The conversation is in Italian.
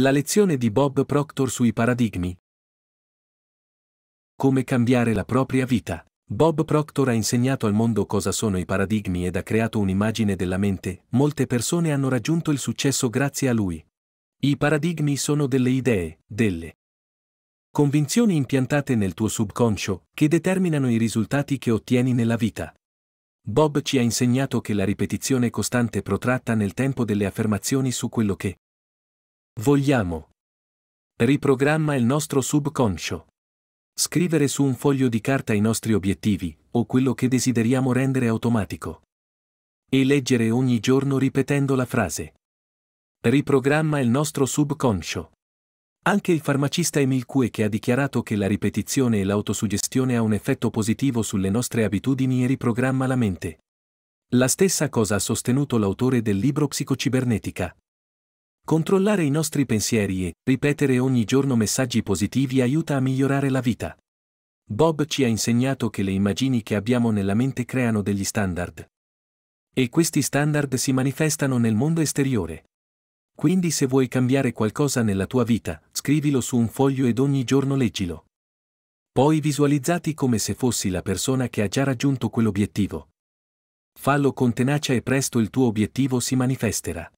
La lezione di Bob Proctor sui paradigmi. Come cambiare la propria vita. Bob Proctor ha insegnato al mondo cosa sono i paradigmi ed ha creato un'immagine della mente, molte persone hanno raggiunto il successo grazie a lui. I paradigmi sono delle idee, delle convinzioni impiantate nel tuo subconscio, che determinano i risultati che ottieni nella vita. Bob ci ha insegnato che la ripetizione costante protratta nel tempo delle affermazioni su quello che Vogliamo. Riprogramma il nostro subconscio. Scrivere su un foglio di carta i nostri obiettivi, o quello che desideriamo rendere automatico. E leggere ogni giorno ripetendo la frase. Riprogramma il nostro subconscio. Anche il farmacista Emil Cue che ha dichiarato che la ripetizione e l'autosuggestione ha un effetto positivo sulle nostre abitudini e riprogramma la mente. La stessa cosa ha sostenuto l'autore del libro Psicocibernetica. Controllare i nostri pensieri e ripetere ogni giorno messaggi positivi aiuta a migliorare la vita. Bob ci ha insegnato che le immagini che abbiamo nella mente creano degli standard. E questi standard si manifestano nel mondo esteriore. Quindi se vuoi cambiare qualcosa nella tua vita, scrivilo su un foglio ed ogni giorno leggilo. Poi visualizzati come se fossi la persona che ha già raggiunto quell'obiettivo. Fallo con tenacia e presto il tuo obiettivo si manifesterà.